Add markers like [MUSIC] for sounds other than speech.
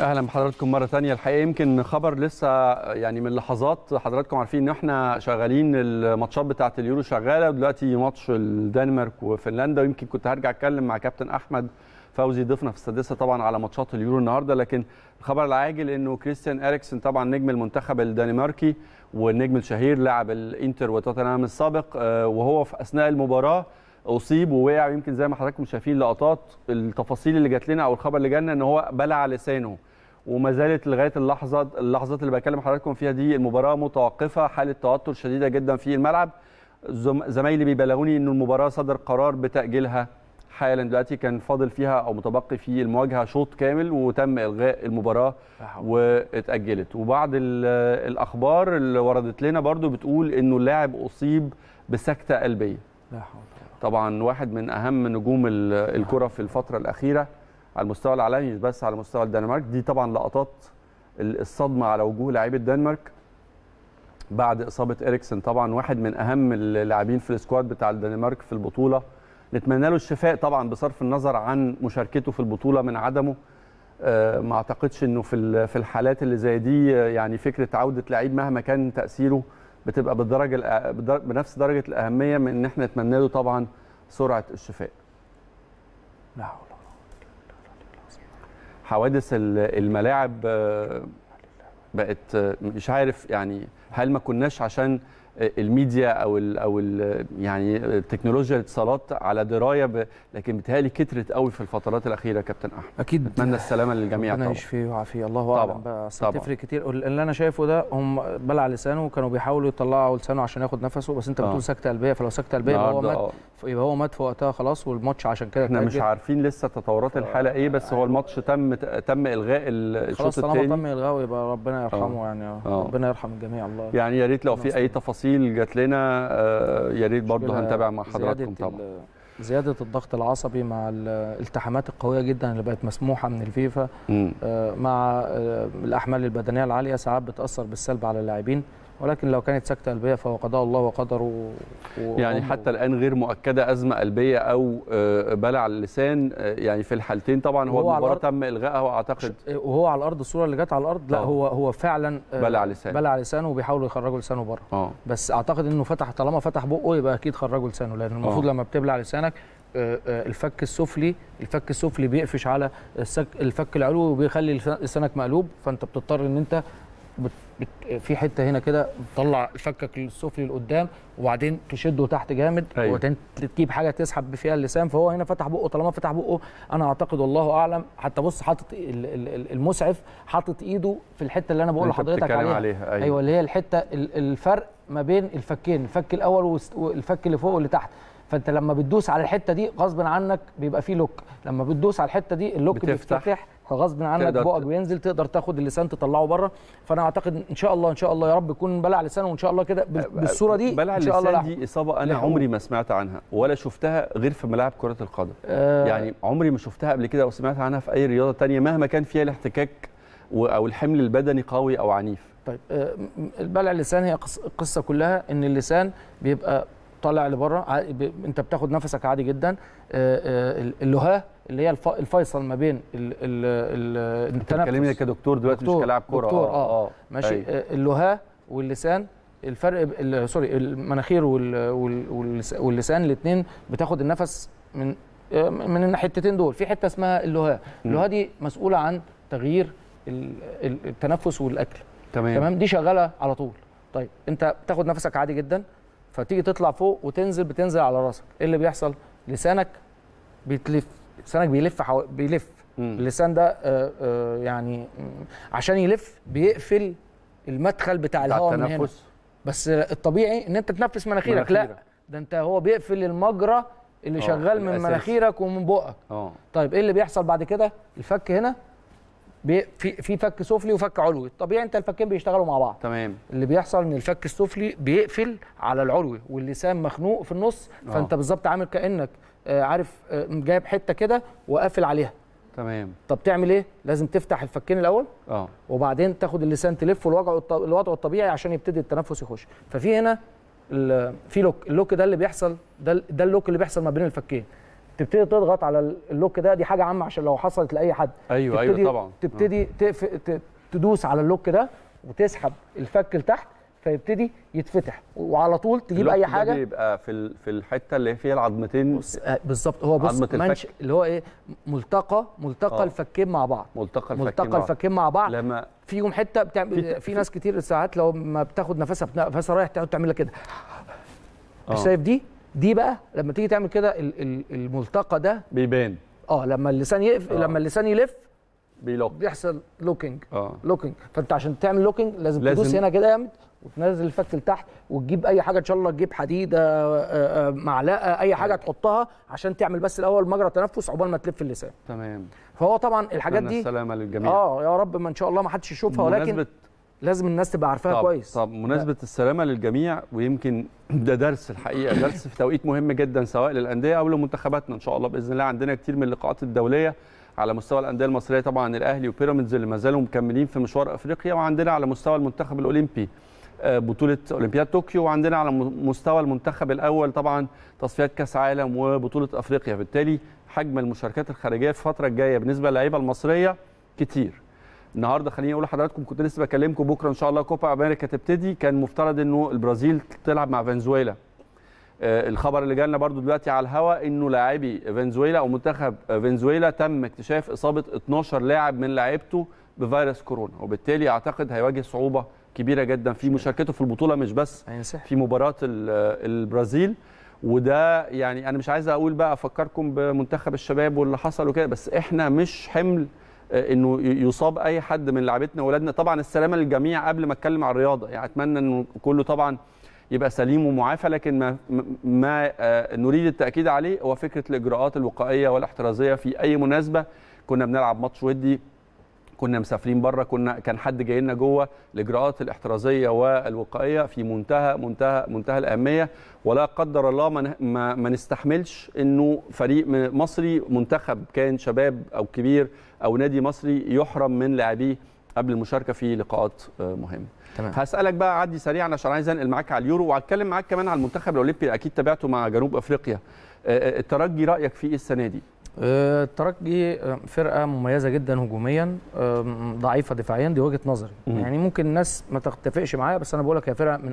اهلا بحضراتكم مره ثانيه الحقيقه يمكن خبر لسه يعني من لحظات حضراتكم عارفين ان احنا شغالين الماتشات بتاعه اليورو شغاله ودلوقتي ماتش الدنمارك وفنلندا ويمكن كنت هرجع اتكلم مع كابتن احمد فوزي ضيفنا في السادسه طبعا على ماتشات اليورو النهارده لكن الخبر العاجل انه كريستيان اريكسن طبعا نجم المنتخب الدنماركي والنجم الشهير لاعب الانتر وتوتنهام السابق آه، وهو في اثناء المباراه اصيب ووقع ويمكن زي ما حضراتكم شايفين لقطات التفاصيل اللي جات لنا او الخبر اللي جالنا ان هو بلع لسانه وما زالت لغايه اللحظه اللحظات اللي بكلم حضراتكم فيها دي المباراه متوقفه حاله توتر شديده جدا في الملعب زمايلي بيبلغوني ان المباراه صدر قرار بتاجيلها حالا دلوقتي كان فاضل فيها او متبقي في المواجهه شوط كامل وتم الغاء المباراه واتاجلت وبعض الاخبار اللي وردت لنا برضو بتقول انه اللاعب اصيب بسكته قلبيه لا حول طبعا واحد من اهم نجوم الكره في الفتره الاخيره على المستوى العالمي مش بس على مستوى الدنمارك دي طبعا لقطات الصدمه على وجوه لعيبه الدنمارك بعد اصابه اريكسن طبعا واحد من اهم اللاعبين في السكواد بتاع الدنمارك في البطوله نتمنى له الشفاء طبعا بصرف النظر عن مشاركته في البطوله من عدمه آه، ما اعتقدش انه في في الحالات اللي زي دي آه، يعني فكره عوده لعيب مهما كان تاثيره بتبقى بالدرجه بنفس درجه الاهميه من ان احنا نتمنى له طبعا سرعه الشفاء لا حول حوادث الملاعب آه، بقت آه، مش عارف يعني هل ما كناش عشان الميديا او الـ او الـ يعني تكنولوجيا الاتصالات على درايه ب... لكن بتهالي كترت قوي في الفترات الاخيره يا كابتن احمد اكيد اتمنى السلامه للجميع ربنا يشفيه ويعافيه الله اعلم طبعا تفرق كتير اللي انا شايفه ده هم بلع لسانه كانوا بيحاولوا يطلعوا لسانه عشان ياخد نفسه بس انت آه. بتقول آه. سكته قلبيه فلو سكته قلبيه يبقى هو مات آه. يبقى هو مات في وقتها خلاص والماتش عشان كده احنا مش عارفين لسه تطورات الحاله ايه بس هو الماتش تم تم الغاء الشوط الثاني خلاص طالما تم الغاءه يبقى ربنا يرحمه آه. يعني آه. آه. ربنا يرحم الجميع الله يعني يا ريت لو في اي تفاصيل تفاصيل جات لنا آه، يا ريت برضه هنتابع مع حضراتكم طبعا زياده الضغط العصبي مع الالتحامات القويه جدا اللي بقت مسموحه من الفيفا آه، مع آه، الاحمال البدنيه العاليه ساعات بتاثر بالسلب على اللاعبين ولكن لو كانت سكتة قلبية فهو قضاء الله وقدره و... يعني حتى الآن غير مؤكدة أزمة قلبية أو آه، بلع اللسان آه، يعني في الحالتين طبعا هو المباراة تم إلغائها وأعتقد آه، وهو على الأرض الصورة اللي جت على الأرض لا هو هو فعلا بلع لسانه بلع لسانه وبيحاولوا يخرجوا لسانه بره أوه. بس أعتقد إنه فتح طالما فتح بقه يبقى أكيد خرجوا لسانه لأن المفروض لما بتبلع لسانك الفك السفلي الفك السفلي بيقفش على الفك العلوي وبيخلي لسانك مقلوب فانت بتضطر ان انت بت... بت... في حته هنا كده تطلع فكك السفلي لقدام وبعدين تشده تحت جامد أيوة. وبعدين تجيب حاجه تسحب فيها اللسان فهو هنا فتح بقه طالما فتح بقه انا اعتقد والله اعلم حتى بص حاطط المسعف حاطط ايده في الحته اللي انا بقول لحضرتك عليها, عليها. أيوة. ايوه اللي هي الحته الفرق ما بين الفكين الفك الاول والفك اللي فوق واللي تحت فانت لما بتدوس على الحته دي غصب عنك بيبقى فيه لوك لما بتدوس على الحته دي اللوك بتفتح, بتفتح غصب عنك بقك بينزل تقدر تاخد اللسان تطلعه بره فانا اعتقد ان شاء الله ان شاء الله يا رب يكون بلع لسانه وان شاء الله كده أه، بالصوره دي بلع إن شاء اللسان الله دي اصابه انا عمري ما سمعت عنها ولا شفتها غير في ملاعب كره القدم آه يعني عمري ما شفتها قبل كده او سمعت عنها في اي رياضه ثانيه مهما كان فيها الاحتكاك او الحمل البدني قوي او عنيف طيب أه، بلع اللسان هي القصه كلها ان اللسان بيبقى طالع لبره انت بتاخد نفسك عادي جدا أه، اللهاه اللي هي الفيصل ما بين ال ال ال... انت بتتكلمني كدكتور دلوقتي دكتور مش كلاعب كوره دكتور اه, آه, آه. ماشي طيب. أي. آه، اللهاه واللسان الفرق سوري المناخير وال وال واللسان الاثنين بتاخد النفس من آه، من الحتتين دول في حته اسمها اللوها اللوها دي مسؤوله عن تغيير التنفس والاكل تمام تمام دي شغاله على طول طيب انت بتاخد نفسك عادي جدا فتيجي تطلع فوق وتنزل بتنزل على راسك ايه اللي بيحصل لسانك بيتلف السمك بيلف حو... بيلف مم. اللسان ده آه، آه، يعني عشان يلف بيقفل المدخل بتاع الهواء من هنا بس الطبيعي ان انت تنفس مناخيرك لا ده انت هو بيقفل المجرى اللي أوه. شغال من مناخيرك ومن بقك أوه. طيب ايه اللي بيحصل بعد كده الفك هنا بي... في في فك سفلي وفك علوي الطبيعي انت الفكين بيشتغلوا مع بعض تمام اللي بيحصل ان الفك السفلي بيقفل على العلوي واللسان مخنوق في النص آه. فانت بالظبط عامل كانك آه، عارف آه، جايب حته كده وقافل عليها تمام طب تعمل ايه لازم تفتح الفكين الاول اه وبعدين تاخد اللسان تلفه لوضعه الطبيعي عشان يبتدي التنفس يخش ففي هنا في لوك اللوك ده اللي بيحصل ده ده اللوك اللي بيحصل ما بين الفكين تبتدي تضغط على اللوك ده دي حاجه عامه عشان لو حصلت لاي حد ايوه ايوه طبعا تبتدي آه. تدوس على اللوك ده وتسحب الفك لتحت فيبتدي يتفتح وعلى طول تجيب اي حاجه ده بيبقى في في الحته اللي فيها العظمتين آه، بالظبط هو بص منش اللي هو ايه ملتقى ملتقى آه. الفكين مع بعض ملتقى الفكين ملتقى الفكين مع بعض لما فيهم حته بتعمل في, في ناس كتير ساعات لو ما بتاخد نفسها نفسها رايح تقعد تعملها كده آه. شايف دي دي بقى لما تيجي تعمل كده الملتقى ده بيبان اه لما اللسان يقف آه. لما اللسان يلف بيلوك بيحصل لوكينج اه لوكينج فانت عشان تعمل لوكينج لازم, لازم تدوس هنا كده جامد وتنزل الفك لتحت وتجيب اي حاجه ان شاء الله تجيب حديده آه، آه، آه، معلقه اي حاجه تحطها عشان تعمل بس الاول مجرى تنفس عقبال ما تلف اللسان تمام فهو طبعا الحاجات دي السلامه للجميع اه يا رب ما ان شاء الله ما حدش يشوفها ولكن لازم الناس تبقى عارفاها كويس طب مناسبه السلامه للجميع ويمكن [CLEARS THROAT] ده درس الحقيقه درس في توقيت مهم جدا سواء للانديه او لمنتخباتنا ان شاء الله باذن الله عندنا كتير من اللقاءات الدوليه على مستوى الانديه المصريه طبعا الاهلي وبيراميدز اللي ما زالوا مكملين في مشوار افريقيا وعندنا على مستوى المنتخب الاولمبي بطوله اولمبياد طوكيو وعندنا على مستوى المنتخب الاول طبعا تصفيات كاس عالم وبطوله افريقيا بالتالي حجم المشاركات الخارجيه في الفتره الجايه بالنسبه للعيبه المصريه كتير النهارده خليني اقول لحضراتكم كنت لسه بكلمكم بكره ان شاء الله كوبا امريكا تبتدي كان مفترض انه البرازيل تلعب مع فنزويلا آه، الخبر اللي جالنا برضو دلوقتي على الهوا انه لاعبي فنزويلا او منتخب فنزويلا تم اكتشاف اصابه 12 لاعب من لاعبته بفيروس كورونا وبالتالي اعتقد هيواجه صعوبه كبيره جدا في مشاركته في البطوله مش بس في مباراه البرازيل وده يعني انا مش عايز اقول بقى افكركم بمنتخب الشباب واللي حصل وكده بس احنا مش حمل آه، انه يصاب اي حد من لعبتنا واولادنا طبعا السلامه للجميع قبل ما اتكلم عن الرياضه يعني اتمنى انه كله طبعا يبقى سليم ومعافى لكن ما, ما آه، نريد التاكيد عليه هو فكره الاجراءات الوقائيه والاحترازيه في اي مناسبه كنا بنلعب ماتش ودي كنا مسافرين بره كنا كان حد جاي لنا جوه الاجراءات الاحترازيه والوقائيه في منتهى منتهى منتهى الاهميه ولا قدر الله ما ما نستحملش انه فريق مصري منتخب كان شباب او كبير او نادي مصري يحرم من لاعبيه قبل المشاركه في لقاءات آه، مهمه تمام. هسالك بقى عدي سريعا عشان عايز انقل معاك على اليورو وهتكلم معاك كمان على المنتخب الاولمبي اكيد تابعته مع جنوب افريقيا الترجي آه، آه، رايك فيه السنه دي الترجي آه، آه، فرقه مميزه جدا هجوميا آه، ضعيفه دفاعيا دي وجهه نظري يعني ممكن الناس ما تتفقش معايا بس انا بقول لك هي فرقه من